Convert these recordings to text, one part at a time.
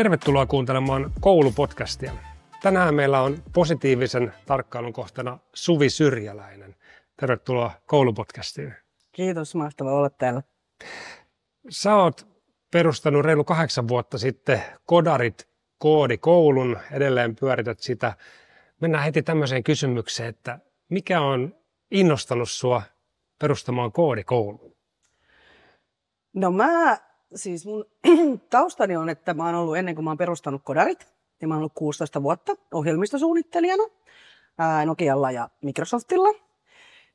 Tervetuloa kuuntelemaan koulupodcastia. Tänään meillä on positiivisen tarkkailun kohtana Suvi Syrjäläinen. Tervetuloa koulupodcastiin. Kiitos, mahtava olla täällä. Sä oot perustanut reilu kahdeksan vuotta sitten Kodarit koodikoulun, edelleen pyörität sitä. Mennään heti tämmöiseen kysymykseen, että mikä on innostanut sua perustamaan koodikoulun? No mä siis mun taustani on, että mä oon ollut ennen kuin mä oon perustanut Kodarit, niin mä oon ollut 16 vuotta ohjelmistosuunnittelijana ää, Nokialla ja Microsoftilla.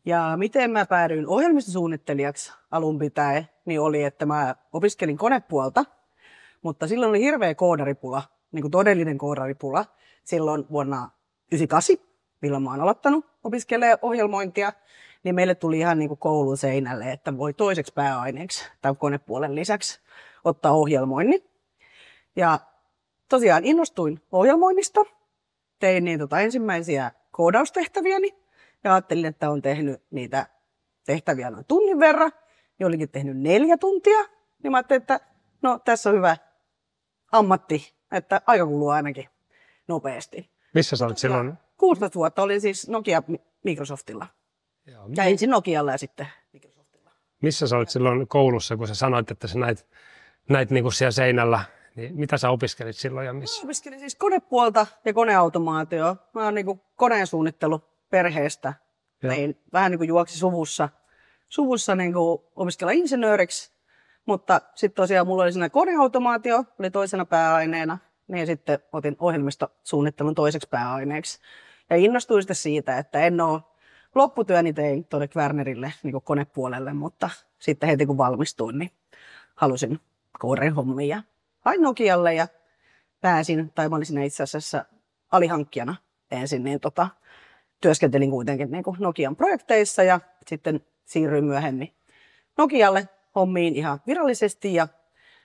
Ja miten mä päädyin ohjelmistosuunnittelijaksi alun pitäen, niin oli, että mä opiskelin konepuolta, mutta silloin oli hirveä koodaripula, niin kuin todellinen koodaripula, silloin vuonna 1998, milloin mä oon aloittanut opiskelemaan ohjelmointia niin meille tuli ihan niin kuin koulun seinälle, että voi toiseksi pääaineeksi tai konepuolen lisäksi ottaa ohjelmoinnin. Ja tosiaan innostuin ohjelmoinnista, tein niin tota ensimmäisiä koodaustehtäviäni ja ajattelin, että on tehnyt niitä tehtäviä noin tunnin verran, niin olinkin tehnyt neljä tuntia, niin mä ajattelin, että no tässä on hyvä ammatti, että aika kuluu ainakin nopeasti. Missä sä olit silloin? 16 vuotta olin siis Nokia Microsoftilla. Joo. Ja ensin Nokialla ja sitten Microsoftilla. Missä sä olit silloin koulussa, kun sä sanoit, että sä näit, näit niinku siellä seinällä niin mitä sä opiskelit silloin ja missä? Mä opiskelin siis konepuolta ja koneautomaatio. Mä oon niinku koneen suunnittelu perheestä. Niin vähän niin kuin juoksi suvussa, suvussa niinku opiskella insinööriksi. Mutta sitten tosiaan mulla oli siinä koneautomaatio, oli toisena pääaineena. Niin sitten otin ohjelmistosuunnittelun toiseksi pääaineeksi. Ja innostuin sitten siitä, että en ole lopputyöni tein tuonne Kvernerille niin konepuolelle, mutta sitten heti kun valmistuin, niin halusin hommia. Hain Nokialle ja pääsin, tai mä olin siinä itse asiassa alihankkijana ensin, niin tota, työskentelin kuitenkin niin kuin Nokian projekteissa ja sitten siirryin myöhemmin Nokialle hommiin ihan virallisesti ja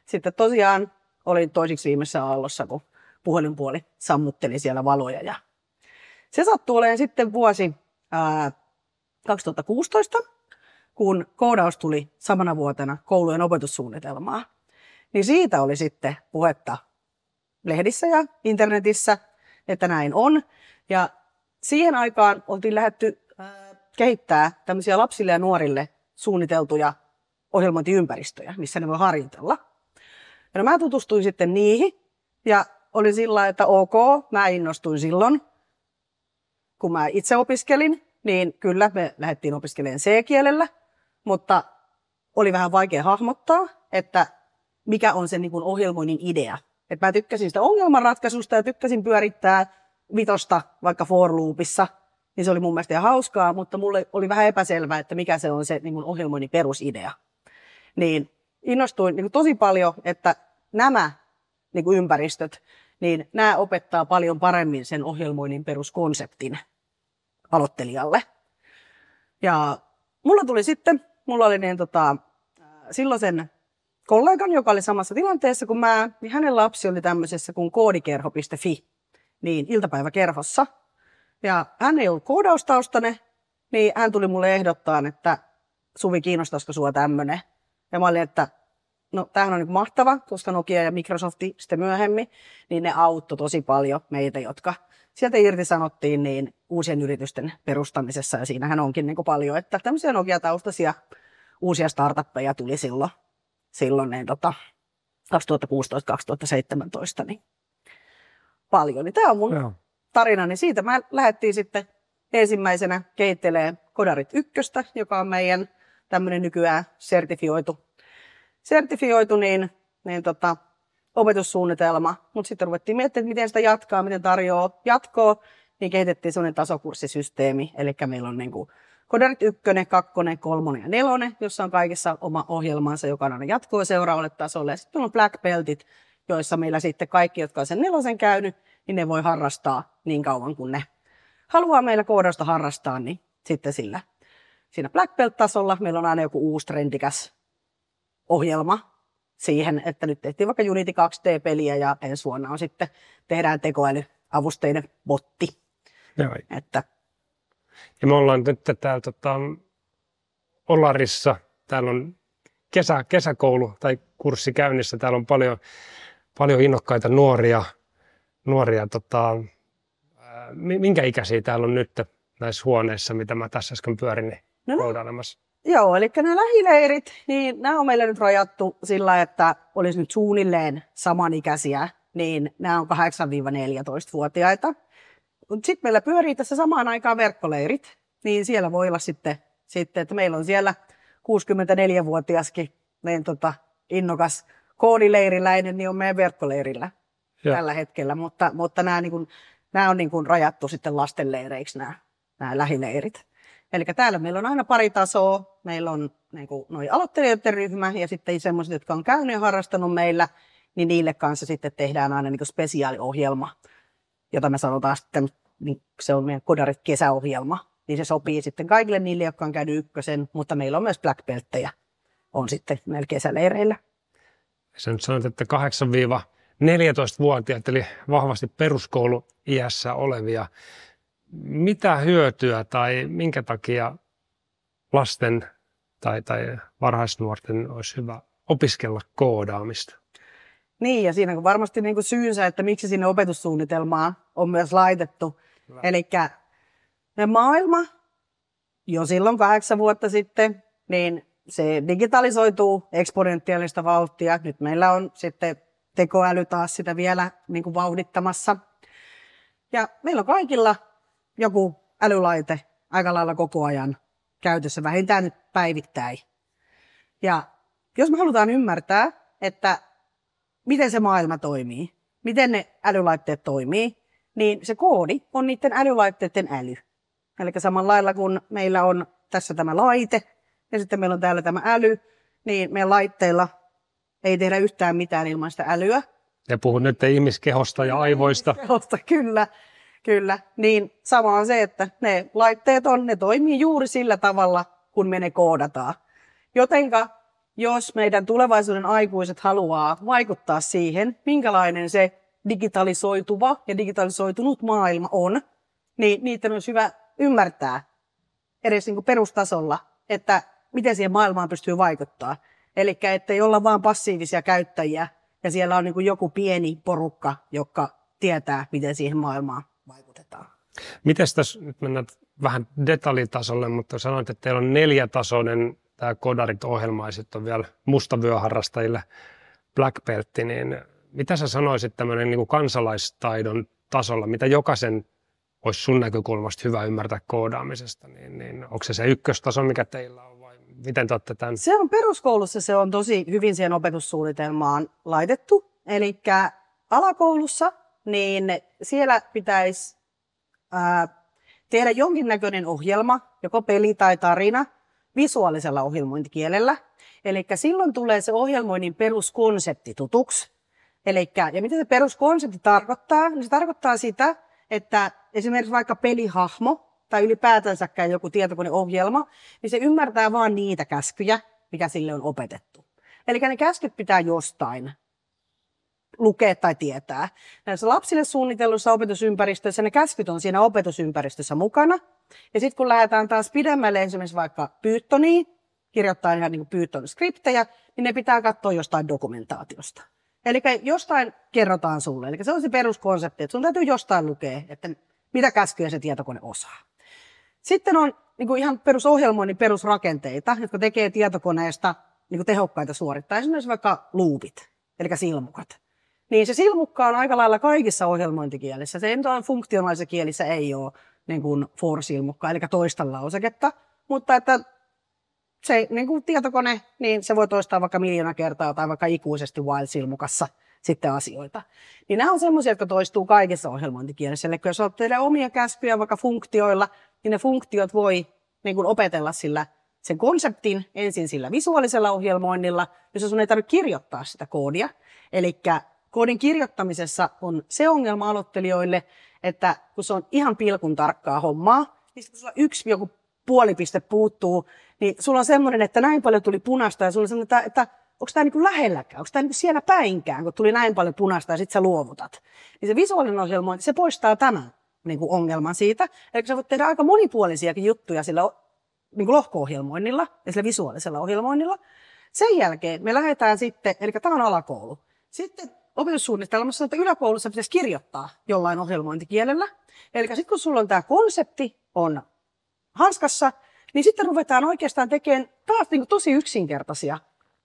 sitten tosiaan olin toisiksi viimeisessä aallossa, kun puhelinpuoli sammutteli siellä valoja ja se sattui olemaan sitten vuosi ää, 2016, kun koodaus tuli samana vuotena koulujen opetussuunnitelmaa. Niin siitä oli sitten puhetta lehdissä ja internetissä, että näin on. Ja siihen aikaan oltiin lähetty kehittää tämmöisiä lapsille ja nuorille suunniteltuja ohjelmointiympäristöjä, missä ne voi harjoitella. Ja no mä tutustuin sitten niihin ja oli sillä että ok, mä innostuin silloin, kun mä itse opiskelin niin kyllä me lähdettiin opiskelemaan C-kielellä, mutta oli vähän vaikea hahmottaa, että mikä on sen niin kuin ohjelmoinnin idea. Et mä tykkäsin sitä ongelmanratkaisusta ja tykkäsin pyörittää vitosta vaikka for loopissa, niin se oli mun mielestä ihan hauskaa, mutta mulle oli vähän epäselvää, että mikä se on se niin kuin ohjelmoinnin perusidea. Niin innostuin niin kuin tosi paljon, että nämä niin ympäristöt, niin nämä opettaa paljon paremmin sen ohjelmoinnin peruskonseptin aloittelijalle. Ja mulla tuli sitten, mulla oli niin tota, äh, silloisen kollegan, joka oli samassa tilanteessa kuin mä, niin hänen lapsi oli tämmöisessä kuin koodikerho.fi, niin iltapäiväkerhossa. Ja hän ei ollut koodaustaustainen, niin hän tuli mulle ehdottaa, että Suvi, kiinnostaisiko sua tämmöinen? Ja mä olin, että no tämähän on niin mahtava, koska Nokia ja Microsofti sitten myöhemmin, niin ne auttoi tosi paljon meitä, jotka sieltä sanottiin, niin uusien yritysten perustamisessa ja siinähän onkin niin paljon, että tämmöisiä Nokia-taustaisia uusia startuppeja tuli silloin, silloin niin tota 2016-2017 niin paljon. Niin tämä on mun tarina, tarinani. Niin siitä mä lähdettiin sitten ensimmäisenä kehittelee Kodarit ykköstä, joka on meidän tämmöinen nykyään sertifioitu, sertifioitu niin, niin tota, opetussuunnitelma. Mutta sitten ruvettiin miettimään, että miten sitä jatkaa, miten tarjoaa jatkoa niin kehitettiin sellainen tasokurssisysteemi, eli meillä on niin kuin Kodarit 1, 2, 3 ja 4, jossa on kaikissa oma ohjelmansa, joka on aina jatkuu seuraavalle tasolle. Ja sitten meillä on Black Beltit, joissa meillä sitten kaikki, jotka on sen nelosen käynyt, niin ne voi harrastaa niin kauan kuin ne haluaa meillä koodausta harrastaa, niin sitten sillä. Siinä Black Belt-tasolla meillä on aina joku uusi trendikäs ohjelma, siihen, että nyt tehtiin vaikka Unity 2D-peliä ja ensi vuonna on sitten tehdään tekoälyavusteinen botti. Joo. Että. Ja me ollaan nyt täällä tota, Olarissa, täällä on kesä, kesäkoulu tai kurssi käynnissä, täällä on paljon, paljon innokkaita nuoria, nuoria tota, minkä ikäisiä täällä on nyt näissä huoneissa, mitä mä tässä äsken pyörin niin no, niin. koodailemassa? Joo, eli ne lähileirit, niin nämä on meillä nyt rajattu sillä, että olisi nyt suunnilleen samanikäisiä, niin nämä on 8-14-vuotiaita. Mutta sitten meillä pyörii tässä samaan aikaan verkkoleirit, niin siellä voi olla sitten, sitten että meillä on siellä 64-vuotiaskin niin tota, innokas koodileiriläinen, niin on meidän verkkoleirillä Joo. tällä hetkellä. Mutta, mutta nämä, niin kuin, nämä on niin kuin rajattu sitten lastenleireiksi nämä, nämä lähileirit. Eli täällä meillä on aina pari tasoa. Meillä on niin kuin, noi aloittelijoiden ryhmä ja sitten sellaiset, jotka on käynyt ja harrastanut meillä, niin niille kanssa sitten tehdään aina niin kuin spesiaaliohjelma, jota me sanotaan sitten niin se on meidän Kodarit kesäohjelma, niin se sopii mm. sitten kaikille niille, jotka on käynyt ykkösen, mutta meillä on myös black belttejä, on sitten näillä kesäleireillä. Sä nyt sanoit, että 8-14-vuotiaat, eli vahvasti peruskoulu iässä olevia. Mitä hyötyä tai minkä takia lasten tai, tai varhaisnuorten olisi hyvä opiskella koodaamista? Niin, ja siinä on varmasti niin kuin syynsä, että miksi sinne opetussuunnitelmaan on myös laitettu Eli maailma jo silloin kahdeksan vuotta sitten, niin se digitalisoituu eksponentiaalista vauhtia. Nyt meillä on sitten tekoäly taas sitä vielä niin kuin vauhdittamassa. Ja meillä on kaikilla joku älylaite aika lailla koko ajan käytössä, vähintään nyt päivittäin. Ja jos me halutaan ymmärtää, että miten se maailma toimii, miten ne älylaitteet toimii, niin se koodi on niiden älylaitteiden äly. Eli samalla lailla kuin meillä on tässä tämä laite ja sitten meillä on täällä tämä äly, niin meidän laitteilla ei tehdä yhtään mitään ilman sitä älyä. Ja puhun nyt ihmiskehosta ja aivoista. Kehosta, kyllä, kyllä. Niin sama on se, että ne laitteet on, ne toimii juuri sillä tavalla, kun me ne koodataan. Jotenka jos meidän tulevaisuuden aikuiset haluaa vaikuttaa siihen, minkälainen se digitalisoituva ja digitalisoitunut maailma on, niin niitä myös hyvä ymmärtää edes niin kuin perustasolla, että miten siihen maailmaan pystyy vaikuttaa. Eli ettei olla vain passiivisia käyttäjiä ja siellä on niin kuin joku pieni porukka, joka tietää, miten siihen maailmaan vaikutetaan. Miten tässä, nyt mennään vähän detaljitasolle, mutta sanoit, että teillä on neljätasoinen tämä Kodarit-ohjelma ja sitten on vielä mustavyöharrastajille Black Belt, niin mitä sä sanoisit tämmöinen niin kansalaistaidon tasolla, mitä jokaisen olisi sun näkökulmasta hyvä ymmärtää koodaamisesta, niin, niin onko se se ykköstaso, mikä teillä on vai miten te olette tämän? Se on peruskoulussa, se on tosi hyvin siihen opetussuunnitelmaan laitettu. Eli alakoulussa, niin siellä pitäisi ää, tehdä jonkinnäköinen ohjelma, joko peli tai tarina, visuaalisella ohjelmointikielellä. Eli silloin tulee se ohjelmoinnin peruskonsepti tutuksi. Eli ja mitä se peruskonsepti tarkoittaa? Niin se tarkoittaa sitä, että esimerkiksi vaikka pelihahmo tai ylipäätänsäkään joku tietokoneohjelma, niin se ymmärtää vain niitä käskyjä, mitä sille on opetettu. Eli ne käskyt pitää jostain lukea tai tietää. Näissä lapsille suunnitellussa opetusympäristössä ne käskyt on siinä opetusympäristössä mukana. Ja sitten kun lähdetään taas pidemmälle esimerkiksi vaikka Pythoniin, kirjoittaa ihan niin Python-skriptejä, niin ne pitää katsoa jostain dokumentaatiosta. Eli jostain kerrotaan sulle. Eli se on se peruskonsepti, että sun täytyy jostain lukea, että mitä käskyjä se tietokone osaa. Sitten on niin kuin ihan perusohjelmoinnin perusrakenteita, jotka tekee tietokoneesta niin kuin tehokkaita suorittaa. Esimerkiksi vaikka luupit, eli silmukat. Niin se silmukka on aika lailla kaikissa ohjelmointikielissä. Se ei nyt funktionaalisessa kielissä ei ole niin kuin for-silmukka, eli toista lauseketta. Mutta että se niin kuin tietokone, niin se voi toistaa vaikka miljoona kertaa tai vaikka ikuisesti Wild-silmukassa sitten asioita. Niin nämä on semmoisia, jotka toistuu kaikessa ohjelmointikielessä. Eli jos olet teidän omia käskyjä vaikka funktioilla, niin ne funktiot voi niin kuin opetella sillä sen konseptin ensin sillä visuaalisella ohjelmoinnilla, jossa sun ei tarvitse kirjoittaa sitä koodia. Eli koodin kirjoittamisessa on se ongelma aloittelijoille, että kun se on ihan pilkun tarkkaa hommaa, niin kun sulla yksi joku puoli piste puuttuu, niin sulla on semmoinen, että näin paljon tuli punaista ja sulla on semmoinen, että, että onko tämä niinku lähelläkään, onko tämä niinku siellä päinkään, kun tuli näin paljon punaista ja sitten sä luovutat. Niin se visuaalinen ohjelmointi, se poistaa tämän niinku ongelman siitä. Eli sä voit tehdä aika monipuolisiakin juttuja sillä niinku lohko-ohjelmoinnilla ja sillä visuaalisella ohjelmoinnilla. Sen jälkeen me lähdetään sitten, eli tämä on alakoulu. Sitten opetussuunnitelmassa, että yläkoulussa pitäisi kirjoittaa jollain ohjelmointikielellä. Eli sitten kun sulla on tämä konsepti, on hanskassa, niin sitten ruvetaan oikeastaan tekemään taas niin kuin tosi yksinkertaisia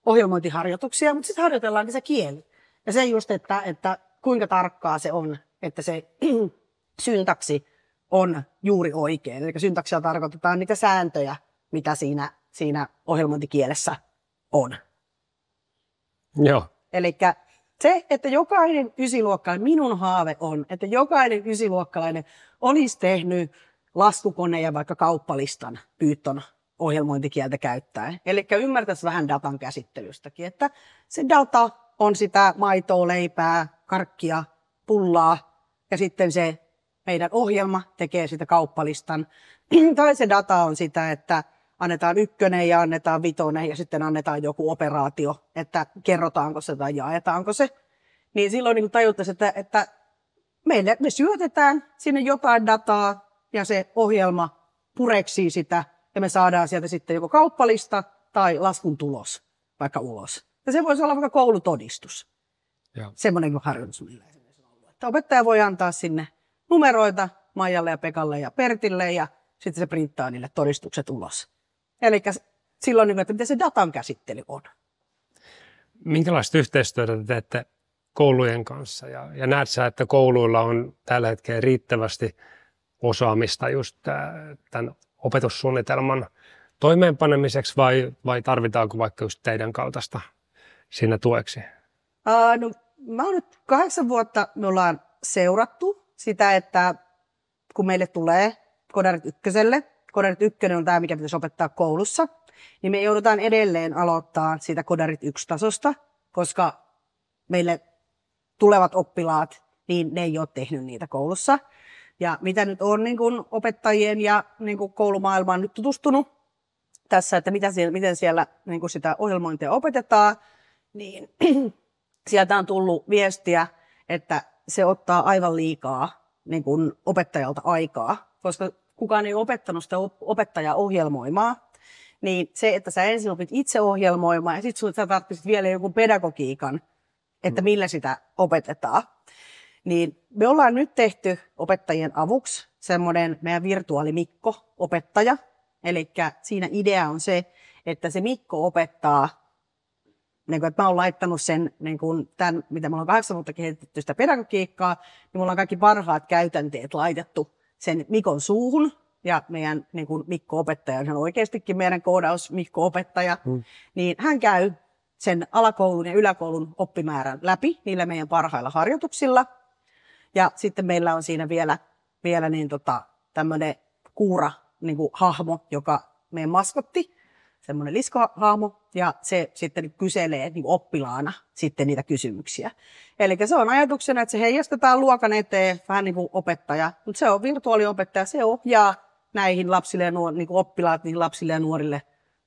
ohjelmointiharjoituksia, mutta sitten harjoitellaankin se kieli. Ja se just, että, että kuinka tarkkaa se on, että se syntaksi on juuri oikein. Eli syntaksia tarkoitetaan niitä sääntöjä, mitä siinä, siinä ohjelmointikielessä on. Joo. Eli se, että jokainen ysiluokkalainen, minun haave on, että jokainen ysiluokkalainen olisi tehnyt laskukone ja vaikka kauppalistan pyytton ohjelmointikieltä käyttäen. Eli ymmärtäisi vähän datan käsittelystäkin, että se data on sitä maitoa, leipää, karkkia, pullaa ja sitten se meidän ohjelma tekee sitä kauppalistan. tai se data on sitä, että annetaan ykkönen ja annetaan vitonen ja sitten annetaan joku operaatio, että kerrotaanko se tai jaetaanko se. Niin silloin niin tajuttaisiin, että, että meille, me syötetään sinne jotain dataa, ja se ohjelma pureksii sitä ja me saadaan sieltä sitten joko kauppalista tai laskun tulos vaikka ulos. Ja se voisi olla vaikka koulutodistus. Ja. Semmoinen kuin harjoitus on Että opettaja voi antaa sinne numeroita Maijalle ja Pekalle ja Pertille ja sitten se printtaa niille todistukset ulos. Eli silloin, niin että miten se datan käsittely on. Minkälaista yhteistyötä te teette koulujen kanssa? Ja, ja näet sä, että kouluilla on tällä hetkellä riittävästi osaamista just tämän opetussuunnitelman toimeenpanemiseksi vai, vai tarvitaanko vaikka just teidän kaltaista siinä tueksi? Ää, no, mä oon nyt kahdeksan vuotta me ollaan seurattu sitä, että kun meille tulee Kodarit ykköselle, Kodarit ykkönen on tämä, mikä pitäisi opettaa koulussa, niin me joudutaan edelleen aloittaa siitä Kodarit yksi tasosta, koska meille tulevat oppilaat, niin ne ei ole tehnyt niitä koulussa. Ja mitä nyt on niin kuin opettajien ja niin kuin koulumaailmaan nyt tutustunut tässä, että mitä siellä, miten siellä niin kuin sitä ohjelmointia opetetaan, niin sieltä on tullut viestiä, että se ottaa aivan liikaa niin kuin opettajalta aikaa, koska kukaan ei opettanut sitä opettajaa ohjelmoimaan, niin se, että sä ensin opit itse ohjelmoimaan ja sitten sä tarvitset vielä joku pedagogiikan, että mm. millä sitä opetetaan. Niin me ollaan nyt tehty opettajien avuksi semmoinen meidän virtuaalimikko opettaja. Eli siinä idea on se, että se Mikko opettaa, niin kun että mä oon laittanut sen, niin kun tämän, mitä me ollaan kahdeksan vuotta kehitetty sitä pedagogiikkaa, niin mulla on kaikki parhaat käytänteet laitettu sen Mikon suuhun, ja meidän niin kun Mikko-opettaja, hän on oikeastikin meidän koodaus Mikko-opettaja, mm. niin hän käy sen alakoulun ja yläkoulun oppimäärän läpi niillä meidän parhailla harjoituksilla. Ja sitten meillä on siinä vielä, vielä niin tota, tämmöinen kuura niin kuin hahmo, joka meidän maskotti, semmoinen liskohahmo, ja se sitten kyselee niin oppilaana sitten niitä kysymyksiä. Eli se on ajatuksena, että se heijastetaan luokan eteen vähän niin kuin opettaja, mutta se on virtuaaliopettaja, se ohjaa näihin lapsille ja nuor- niin kuin oppilaat niihin lapsille ja nuorille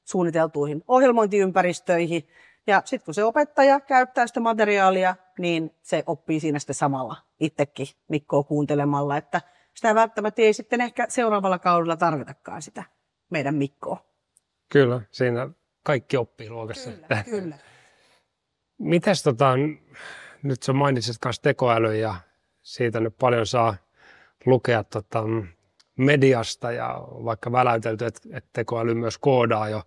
suunniteltuihin ohjelmointiympäristöihin. Ja sitten kun se opettaja käyttää sitä materiaalia, niin se oppii siinä sitten samalla itsekin Mikkoa kuuntelemalla, että sitä välttämättä ei sitten ehkä seuraavalla kaudella tarvitakaan sitä meidän Mikkoa. Kyllä, siinä kaikki oppii luokassa. Kyllä, kyllä. Mitäs tota, nyt sä mainitsit myös tekoäly ja siitä nyt paljon saa lukea tota, mediasta ja vaikka väläytelty, että et tekoäly myös koodaa jo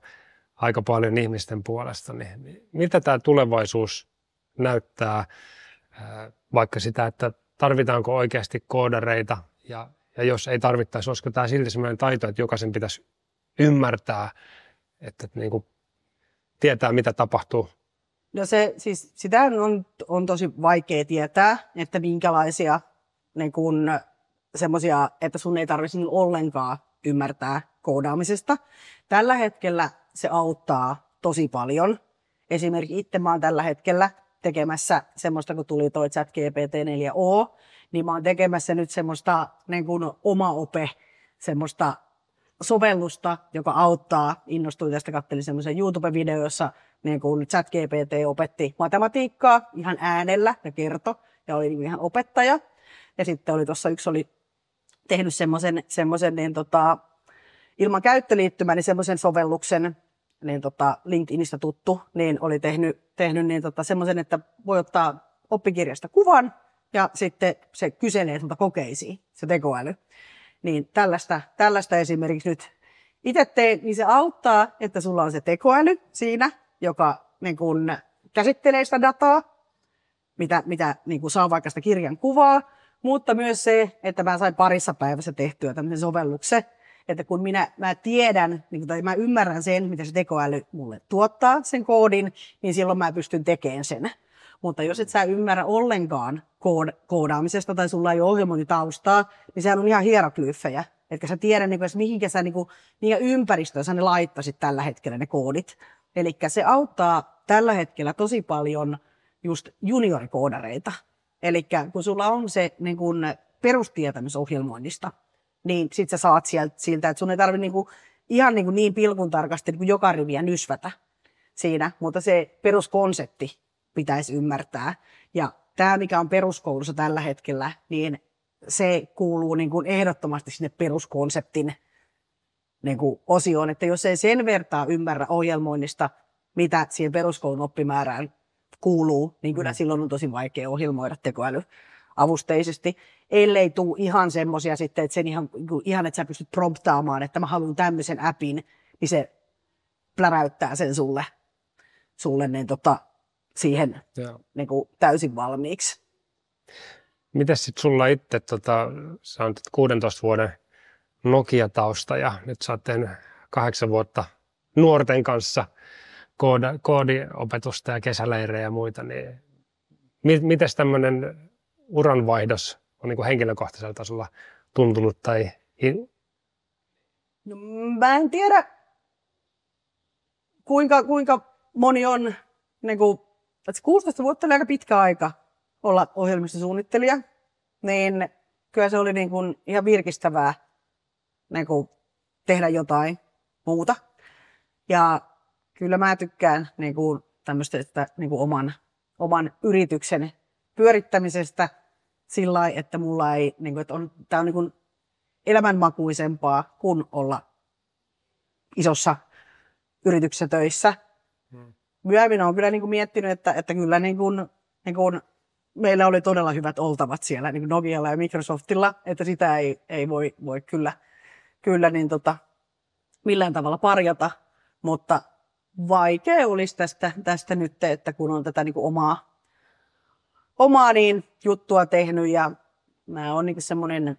aika paljon ihmisten puolesta. Niin, niin miltä tämä tulevaisuus näyttää äh, vaikka sitä, että tarvitaanko oikeasti koodareita ja, ja jos ei tarvittaisi, olisiko tämä silti sellainen taito, että jokaisen pitäisi ymmärtää, että niin kuin tietää mitä tapahtuu. No se, siis sitä on, on tosi vaikea tietää, että minkälaisia niin kun, semmosia, että sun ei tarvitse niin ollenkaan ymmärtää koodaamisesta. Tällä hetkellä se auttaa tosi paljon. Esimerkiksi itse mä oon tällä hetkellä tekemässä semmoista, kun tuli toi chat GPT-4o, niin mä oon tekemässä nyt semmoista niin kuin oma ope, semmoista sovellusta, joka auttaa, innostuin tästä, katselin semmoisen YouTube-videon, jossa niin kuin chat GPT opetti matematiikkaa ihan äänellä ja kertoi, ja oli niin ihan opettaja. Ja sitten oli tuossa yksi oli tehnyt semmoisen, semmoisen niin tota, ilman käyttöliittymää, niin semmoisen sovelluksen, niin tota LinkedInistä tuttu, niin oli tehnyt, tehnyt niin tota semmoisen, että voi ottaa oppikirjasta kuvan ja sitten se kyselee sinulta kokeisiin, se tekoäly. Niin tällaista, tällaista esimerkiksi nyt itse teen, niin se auttaa, että sulla on se tekoäly siinä, joka niin kun, käsittelee sitä dataa, mitä, mitä niin kun saa vaikka sitä kirjan kuvaa, mutta myös se, että mä sain parissa päivässä tehtyä tämmöisen sovelluksen, että kun minä mä tiedän niin, tai mä ymmärrän sen, mitä se tekoäly mulle tuottaa, sen koodin, niin silloin mä pystyn tekemään sen. Mutta jos et sä ymmärrä ollenkaan kood, koodaamisesta tai sulla ei ole ohjelmointitaustaa, niin sehän on ihan hieroglyffejä. Etkä sä tiedä, niin kuin, edes mihinkä sä, niin kuin, mihinkä ympäristöön sä ne laittasit tällä hetkellä ne koodit. Eli se auttaa tällä hetkellä tosi paljon just juniorikoodareita. Eli kun sulla on se niin kun, perustietämys ohjelmoinnista, niin sit sä saat sieltä, siltä, että sun ei tarvitse niinku, ihan niinku niin pilkun tarkasti niinku joka riviä nysvätä siinä, mutta se peruskonsepti pitäisi ymmärtää. Ja tämä, mikä on peruskoulussa tällä hetkellä, niin se kuuluu niin kuin ehdottomasti sinne peruskonseptin niinku osioon, että jos ei sen vertaa ymmärrä ohjelmoinnista, mitä siihen peruskoulun oppimäärään kuuluu, niin kyllä mm. silloin on tosi vaikea ohjelmoida avusteisesti ellei tuu ihan semmoisia sitten, että sen ihan, ihan, että sä pystyt promptaamaan, että mä haluan tämmöisen appin, niin se pläräyttää sen sulle, sulle niin tota, siihen niin kuin täysin valmiiksi. Miten sitten sulla itse, tota, sä on 16 vuoden Nokia-tausta ja nyt sä oot tehnyt kahdeksan vuotta nuorten kanssa kooda, koodiopetusta ja kesäleirejä ja muita, niin miten tämmöinen uranvaihdos on niin kuin henkilökohtaisella tasolla tuntunut? Tai... No, mä en tiedä, kuinka, kuinka moni on, niin kuin, että 16 vuotta oli aika pitkä aika olla ohjelmistosuunnittelija, niin kyllä se oli niin kuin ihan virkistävää niin kuin tehdä jotain muuta. Ja kyllä mä tykkään niin kuin tämmöistä niin kuin oman, oman yrityksen pyörittämisestä – sillä lailla, että mulla ei, niin kuin, että on, tämä on niin kuin elämänmakuisempaa kuin olla isossa yrityksessä töissä. Hmm. Myöhemmin olen kyllä niin kuin miettinyt, että, että kyllä niin kuin, niin kuin meillä oli todella hyvät oltavat siellä niin kuin Nokialla ja Microsoftilla, että sitä ei, ei voi, voi kyllä, kyllä niin tota, millään tavalla parjata, mutta vaikea olisi tästä, tästä nyt, että kun on tätä niin kuin omaa, omaa niin juttua tehnyt ja mä oon niin semmoinen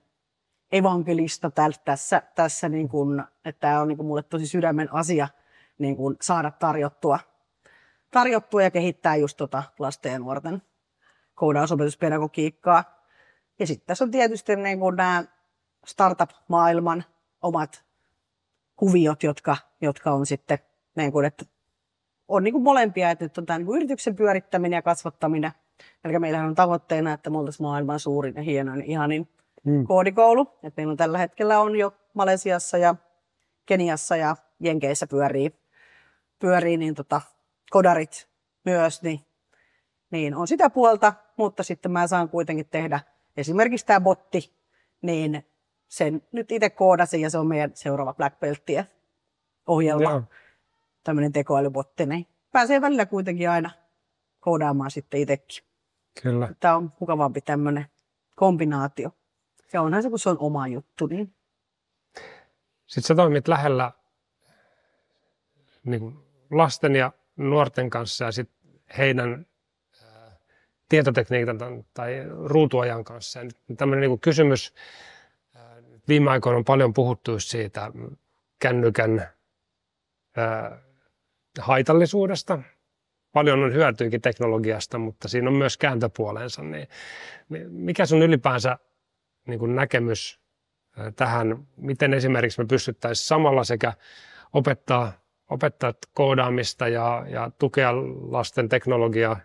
evankelista täl, tässä, tässä niin kun, että tämä on niin kuin mulle tosi sydämen asia niin kun saada tarjottua, tarjottua ja kehittää just tota lasten ja nuorten koodausopetuspedagogiikkaa. Ja sitten tässä on tietysti niin kuin nämä startup-maailman omat kuviot, jotka, jotka on sitten, niin kun, että on niin kuin molempia, että nyt on tämä niin kuin yrityksen pyörittäminen ja kasvattaminen Eli meillähän on tavoitteena, että me oltaisiin maailman suurin ja hienoin ja ihanin mm. koodikoulu. Et meillä on tällä hetkellä on jo Malesiassa ja Keniassa ja Jenkeissä pyörii, pyörii niin tota, kodarit myös, niin, niin on sitä puolta, mutta sitten mä saan kuitenkin tehdä esimerkiksi tämä botti, niin sen nyt itse koodasin ja se on meidän seuraava Black Beltien ohjelma, yeah. tämmöinen tekoälybotti, niin pääsee välillä kuitenkin aina koodaamaan sitten itsekin. Kyllä. Tämä on mukavampi tämmöinen kombinaatio. Ja onhan se, kun se on oma juttu. Niin... Sitten sä toimit lähellä niin kuin lasten ja nuorten kanssa ja sit heidän äh, tietotekniikan tai, ruutuajan kanssa. Ja nyt tämmöinen niin kysymys, äh, viime aikoina on paljon puhuttu siitä kännykän äh, haitallisuudesta paljon on hyötyykin teknologiasta, mutta siinä on myös kääntöpuolensa. Niin, mikä sun ylipäänsä niin kuin näkemys tähän, miten esimerkiksi me pystyttäisiin samalla sekä opettaa, opettaa koodaamista ja, ja tukea lasten teknologiaa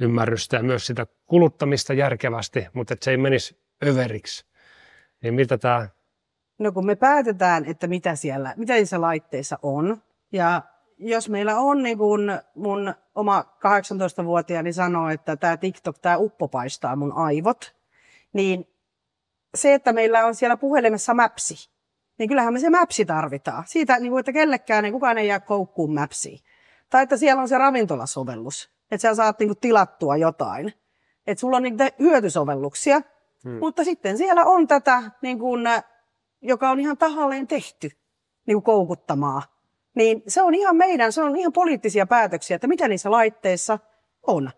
ymmärrystä ja myös sitä kuluttamista järkevästi, mutta että se ei menisi överiksi. Niin mitä tämä... No kun me päätetään, että mitä siellä, mitä niissä laitteissa on, ja jos meillä on niin kuin mun oma 18-vuotiaani sanoo, että tämä TikTok, tämä uppo paistaa mun aivot, niin se, että meillä on siellä puhelimessa mäpsi, niin kyllähän me se mäpsi tarvitaan. Siitä, niin kuin, että kellekään niin kukaan ei jää koukkuun mäpsiin. Tai että siellä on se ravintolasovellus, että sä saat niin kuin, tilattua jotain. Että sulla on niitä hyötysovelluksia, hmm. mutta sitten siellä on tätä, niin kuin, joka on ihan tahalleen tehty niin kuin koukuttamaa niin se on ihan meidän, se on ihan poliittisia päätöksiä, että mitä niissä laitteissa on.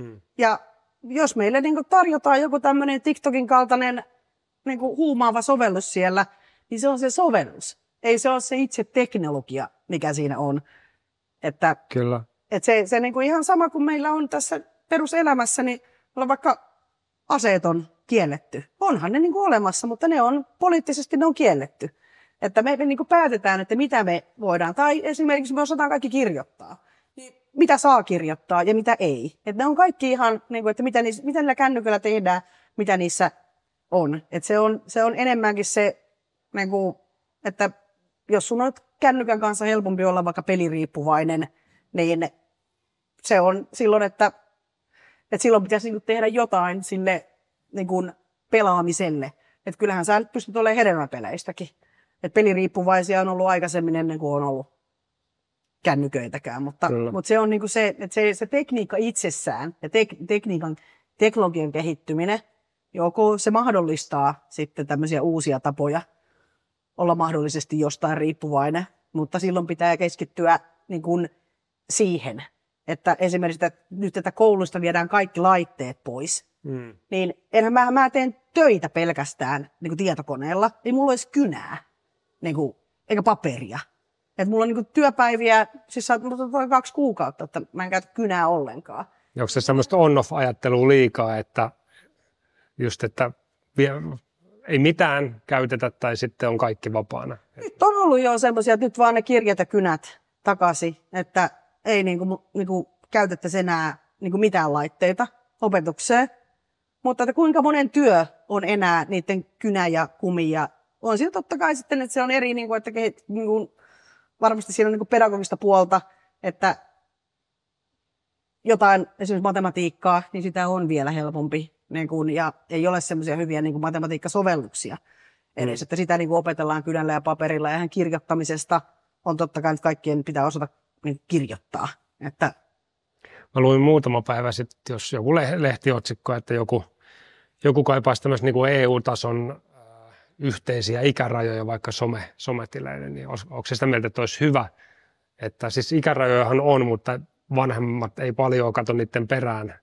Hmm. Ja jos meille niin tarjotaan joku tämmöinen TikTokin kaltainen niin huumaava sovellus siellä, niin se on se sovellus. Ei se ole se itse teknologia, mikä siinä on. Että, Kyllä. Että se se niin kuin ihan sama kuin meillä on tässä peruselämässä, niin on vaikka aseet on kielletty. Onhan ne niin kuin olemassa, mutta ne on poliittisesti ne on kielletty. Että me, me niin kuin päätetään, että mitä me voidaan. Tai esimerkiksi me osataan kaikki kirjoittaa. Niin mitä saa kirjoittaa ja mitä ei. Että ne on kaikki ihan, niin kuin, että mitä, niissä, mitä niillä kännyköillä tehdään, mitä niissä on. Että se on, se on enemmänkin se, niin kuin, että jos sun on kännykän kanssa helpompi olla vaikka peliriippuvainen, niin se on silloin, että, että silloin pitäisi niinku tehdä jotain sinne niin kuin pelaamiselle. Että kyllähän sä nyt pystyt olemaan hedelmäpeleistäkin. Et peliriippuvaisia on ollut aikaisemmin ennen kuin on ollut kännyköitäkään, mutta, mutta se on niin kuin se, että se, se tekniikka itsessään ja tek, tekniikan, teknologian kehittyminen, joko se mahdollistaa sitten tämmöisiä uusia tapoja olla mahdollisesti jostain riippuvainen, mutta silloin pitää keskittyä niin kuin siihen, että esimerkiksi että nyt tätä koulusta viedään kaikki laitteet pois, mm. niin enhän mä, mä teen töitä pelkästään niin kuin tietokoneella, niin mulla olisi kynää niin kuin, eikä paperia. Et mulla on niin työpäiviä, siis saat voi kaksi kuukautta, että mä en käytä kynää ollenkaan. Onko se semmoista on-off-ajattelua liikaa, että just, että ei mitään käytetä tai sitten on kaikki vapaana? Nyt on ollut jo semmoisia, että nyt vaan ne kirjat ja kynät takaisin, että ei niin kuin, niin kuin käytettäisi enää niin kuin mitään laitteita opetukseen. Mutta että kuinka monen työ on enää niiden kynä ja kumi ja on siinä totta kai sitten, että se on eri, niin kuin, että kehit, niin kuin, varmasti siinä on niin kuin pedagogista puolta, että jotain, esimerkiksi matematiikkaa, niin sitä on vielä helpompi, niin kuin, ja ei ole semmoisia hyviä niin kuin matematiikkasovelluksia. Mm. Eli että sitä niin kuin opetellaan kynällä ja paperilla, ja kirjoittamisesta on totta kai että kaikkien pitää osata niin kirjoittaa. Että... Mä luin muutama päivä sitten, jos joku lehtiotsikko, että joku, joku kaipaisi tämmöistä niin kuin EU-tason yhteisiä ikärajoja vaikka some, sometileille, niin onko se sitä mieltä, että olisi hyvä, että siis ikärajojahan on, mutta vanhemmat ei paljon kato niiden perään,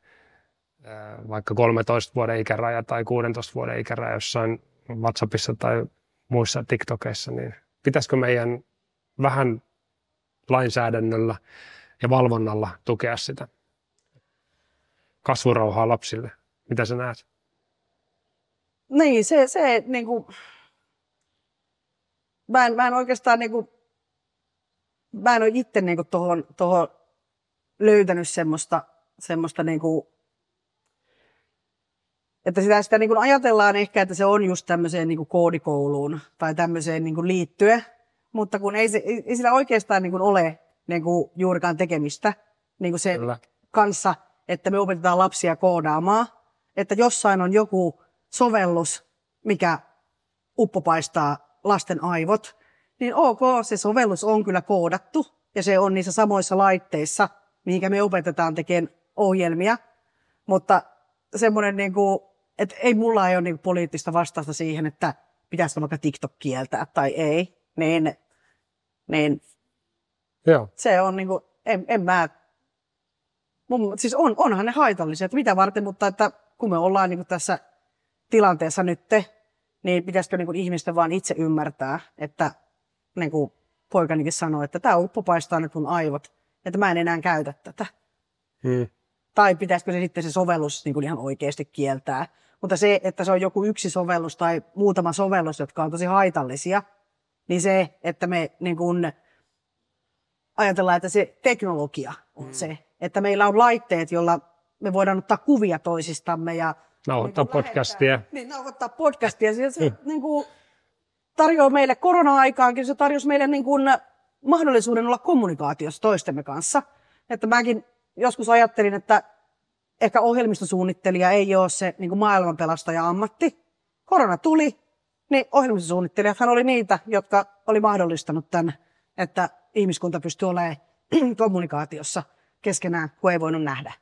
vaikka 13 vuoden ikäraja tai 16 vuoden ikäraja jossain WhatsAppissa tai muissa TikTokeissa, niin pitäisikö meidän vähän lainsäädännöllä ja valvonnalla tukea sitä kasvurauhaa lapsille? Mitä sä näet? Niin, se, se niin kuin, mä, en, mä en oikeastaan niin kuin, mä en ole itse niin kuin tohon, tohon löytänyt semmoista, semmoista niin kuin, että sitä, sitä niin kuin ajatellaan ehkä, että se on just tämmöiseen niin kuin koodikouluun tai tämmöiseen niin kuin liittyen, mutta kun ei, se, ei, ei sillä oikeastaan niin kuin ole niin kuin juurikaan tekemistä niin kuin sen Kyllä. kanssa, että me opetetaan lapsia koodaamaan, että jossain on joku sovellus, mikä uppopaistaa lasten aivot, niin ok, se sovellus on kyllä koodattu ja se on niissä samoissa laitteissa, mihinkä me opetetaan tekemään ohjelmia, mutta semmoinen, niin kuin, että ei mulla ei ole niin poliittista vastausta siihen, että pitäisikö vaikka TikTok kieltää tai ei, niin, niin Joo. se on niin kuin, en, en mä, mun, siis on, onhan ne haitallisia, että mitä varten, mutta että kun me ollaan niin kuin tässä tilanteessa nytte, niin pitäisikö niin kuin ihmisten vaan itse ymmärtää, että niin kuin poikanikin sanoi, että tämä uppo paistaa nyt mun aivot, että mä en enää käytä tätä. Hmm. Tai pitäisikö se sitten se sovellus niin kuin ihan oikeasti kieltää. Mutta se, että se on joku yksi sovellus tai muutama sovellus, jotka on tosi haitallisia, niin se, että me niin kuin ajatellaan, että se teknologia on hmm. se, että meillä on laitteet, joilla me voidaan ottaa kuvia toisistamme ja Nauhoittaa niin podcastia. Lähettää, niin, nauhoittaa podcastia. Se, se mm. niin kuin, tarjoaa meille korona-aikaankin, se tarjosi meille niin kuin, mahdollisuuden olla kommunikaatiossa toistemme kanssa. Että mäkin joskus ajattelin, että ehkä ohjelmistosuunnittelija ei ole se niin kuin maailmanpelastaja-ammatti. Korona tuli, niin ohjelmistosuunnittelijathan oli niitä, jotka oli mahdollistanut tämän, että ihmiskunta pystyy olemaan kommunikaatiossa keskenään, kun ei voinut nähdä,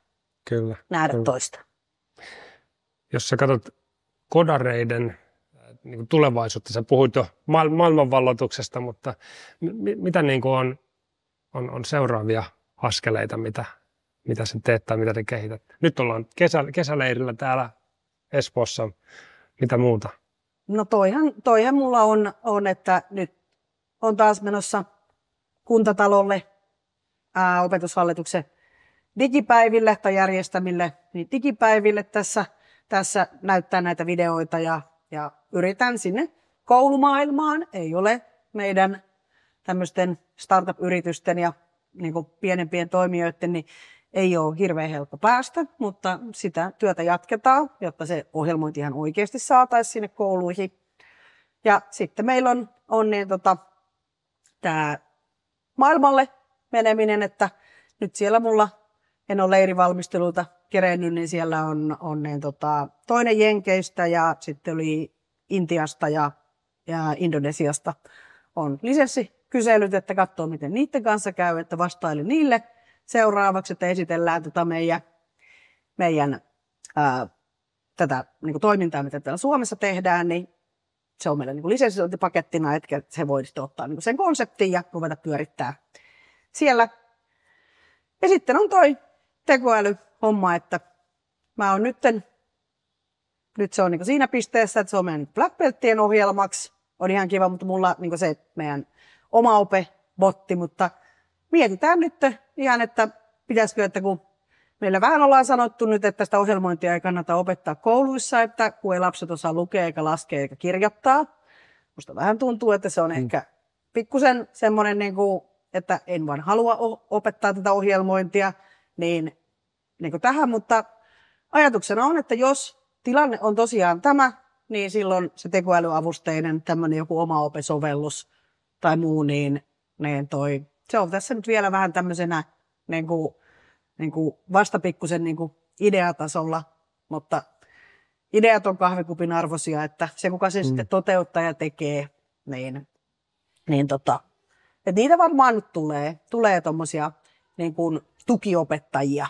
Kyllä. nähdä Kyllä. toista jos sä katsot kodareiden äh, niin kuin tulevaisuutta, sä puhuit jo maailmanvalloituksesta, mutta mitä niin kuin on, on, on seuraavia askeleita, mitä, mitä sen teet tai mitä te kehität? Nyt ollaan kesä, kesäleirillä täällä Espoossa, mitä muuta? No toihan, toihan mulla on, on, että nyt on taas menossa kuntatalolle ää, opetushallituksen digipäiville tai järjestämille niin digipäiville tässä – tässä näyttää näitä videoita ja, ja yritän sinne koulumaailmaan. Ei ole meidän tämmöisten startup-yritysten ja niin pienempien toimijoiden, niin ei ole hirveän helppo päästä, mutta sitä työtä jatketaan, jotta se ohjelmointi ihan oikeasti saataisiin sinne kouluihin. Ja sitten meillä on, on niin tota, tämä maailmalle meneminen, että nyt siellä mulla en ole leirivalmistelulta kerennyt, niin siellä on, on niin tota, toinen Jenkeistä ja sitten oli Intiasta ja, ja Indonesiasta on kyselyt, että katsoo miten niiden kanssa käy, että vastaili niille seuraavaksi, että esitellään tota meidän, meidän ää, tätä niin kuin toimintaa, mitä täällä Suomessa tehdään, niin se on meillä niin lisensointipakettina, että se voi ottaa niin sen konseptin ja ruveta pyörittää siellä. Ja sitten on toi tekoäly homma, että mä oon nytten, nyt se on niin siinä pisteessä, että se on mennyt Black Beltien ohjelmaksi, on ihan kiva, mutta mulla niin se meidän oma ope botti, mutta mietitään nyt ihan, että pitäisikö, että kun meillä vähän ollaan sanottu nyt, että tästä ohjelmointia ei kannata opettaa kouluissa, että kun ei lapset osaa lukea eikä laskea eikä kirjoittaa. Musta vähän tuntuu, että se on mm. ehkä pikkusen semmoinen, niin kuin, että en vaan halua opettaa tätä ohjelmointia, niin niin tähän, mutta ajatuksena on, että jos tilanne on tosiaan tämä, niin silloin se tekoälyavusteinen tämmöinen joku oma opesovellus tai muu, niin, niin toi, se on tässä nyt vielä vähän tämmöisenä niin kuin, niin kuin vastapikkusen niin kuin ideatasolla, mutta ideat on kahvikupin arvoisia, että se kuka se mm. sitten toteuttaa ja tekee, niin, niin tota, että niitä varmaan nyt tulee, tulee tuommoisia niin tukiopettajia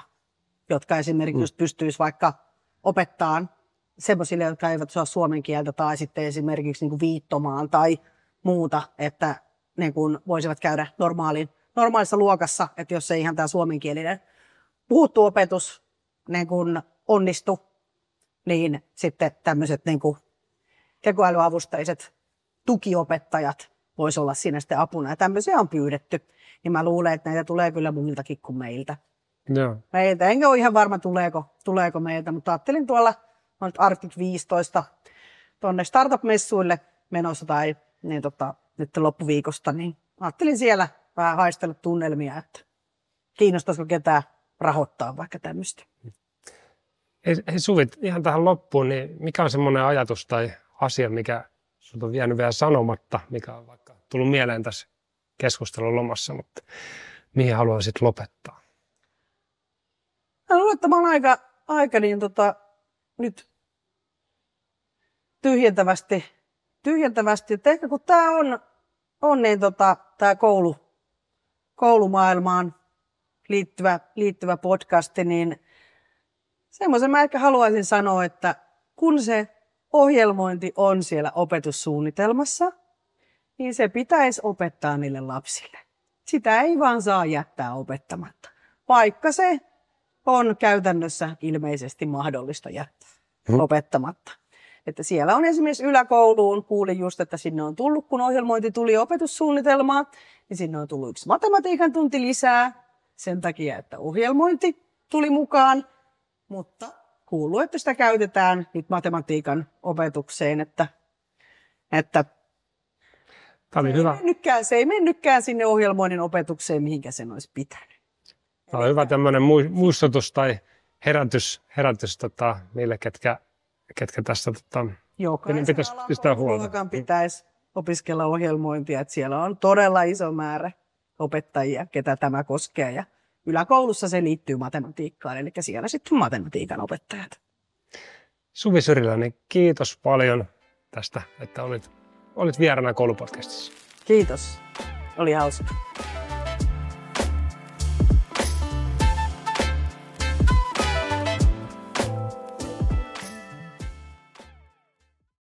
jotka esimerkiksi mm. just pystyisi vaikka opettaan semmoisille, jotka eivät saa suomen kieltä tai sitten esimerkiksi niin kuin viittomaan tai muuta, että niin kuin voisivat käydä normaalin, normaalissa luokassa, että jos ei ihan tämä suomenkielinen puhuttu opetus niin kuin onnistu, niin sitten tämmöiset niin kuin tekoälyavustaiset tukiopettajat voisi olla siinä sitten apuna. Ja tämmöisiä on pyydetty. Niin mä luulen, että näitä tulee kyllä muiltakin kuin meiltä. Joo. meiltä. Enkä ole ihan varma, tuleeko, tuleeko meiltä, mutta ajattelin tuolla on nyt Arctic 15 tuonne startup-messuille menossa tai niin tota, nyt loppuviikosta, niin ajattelin siellä vähän haistella tunnelmia, että kiinnostaisiko ketään rahoittaa vaikka tämmöistä. Hei Suvi, ihan tähän loppuun, niin mikä on semmoinen ajatus tai asia, mikä sinut on vienyt vielä sanomatta, mikä on vaikka tullut mieleen tässä keskustelun lomassa, mutta mihin haluaisit lopettaa? Mä luulen, että mä oon aika, aika niin tota, nyt tyhjentävästi, tyhjentävästi. Että ehkä kun tämä on, on niin tota, tämä koulu, koulumaailmaan liittyvä, liittyvä podcasti, niin semmoisen mä ehkä haluaisin sanoa, että kun se ohjelmointi on siellä opetussuunnitelmassa, niin se pitäisi opettaa niille lapsille. Sitä ei vaan saa jättää opettamatta. Vaikka se on käytännössä ilmeisesti mahdollista jättää hmm. opettamatta. Että siellä on esimerkiksi yläkouluun, kuulin just, että sinne on tullut, kun ohjelmointi tuli opetussuunnitelmaa, niin sinne on tullut yksi matematiikan tunti lisää sen takia, että ohjelmointi tuli mukaan, mutta kuuluu, että sitä käytetään nyt matematiikan opetukseen, että, että Tämä oli se, hyvä. Ei mennytkään, se ei mennytkään sinne ohjelmoinnin opetukseen, mihinkä sen olisi pitänyt. Tämä on hyvä tämmöinen muistutus tai herätys, herätys tota, niille, ketkä, ketkä tässä tota, Jokaisen niin pitäisi pistää huolta. pitäisi opiskella ohjelmointia, että siellä on todella iso määrä opettajia, ketä tämä koskee. Ja yläkoulussa se liittyy matematiikkaan, eli siellä sitten matematiikan opettajat. Suvi Syriläinen, kiitos paljon tästä, että olit, olit vieraana koulupodcastissa. Kiitos. Oli hauska.